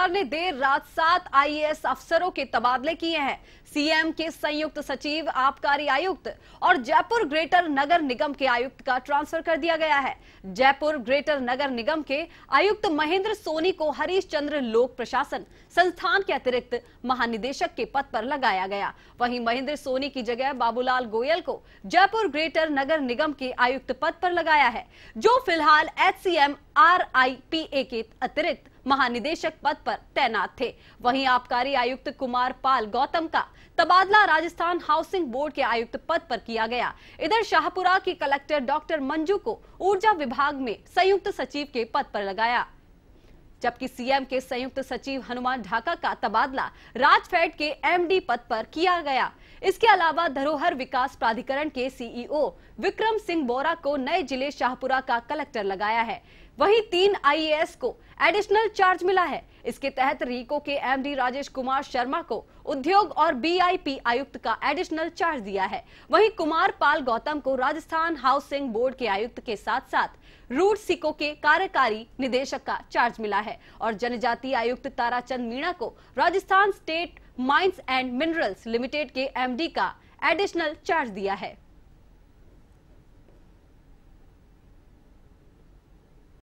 सरकार ने देर रात सात आईएएस अफसरों के तबादले किए हैं सीएम के संयुक्त सचिव आबकारी आयुक्त और जयपुर ग्रेटर नगर निगम के आयुक्त का ट्रांसफर कर दिया गया है जयपुर ग्रेटर नगर निगम के आयुक्त महेंद्र सोनी को हरीश चंद्र लोक प्रशासन संस्थान के अतिरिक्त महानिदेशक के पद पर लगाया गया वहीं महेंद्र सोनी की जगह बाबूलाल गोयल को जयपुर ग्रेटर नगर निगम के आयुक्त पद पर लगाया है जो फिलहाल H C M R I P A के अतिरिक्त महानिदेशक पद पर तैनात थे वहीं आबकारी आयुक्त कुमार पाल गौतम का तबादला राजस्थान हाउसिंग बोर्ड के आयुक्त पद पर किया गया इधर शाहपुरा की कलेक्टर डॉक्टर मंजू को ऊर्जा विभाग में संयुक्त सचिव के पद पर लगाया जबकि सीएम के संयुक्त सचिव हनुमान ढाका का तबादला राजफेड के एमडी पद पर किया गया इसके अलावा धरोहर विकास प्राधिकरण के सीईओ e विक्रम सिंह बोरा को नए जिले शाहपुरा का कलेक्टर लगाया है वहीं तीन आईएएस को एडिशनल चार्ज मिला है इसके तहत रीको के एमडी राजेश कुमार शर्मा को उद्योग और बीआईपी आयुक्त का एडिशनल चार्ज दिया है वहीं कुमार पाल गौतम को राजस्थान हाउसिंग बोर्ड के आयुक्त के साथ साथ रूट सिको के कार्यकारी निदेशक का चार्ज मिला है और जनजातीय आयुक्त ताराचंद मीणा को Rajasthan state mines and minerals limited के एमडी का एडिशनल चार्ज दिया है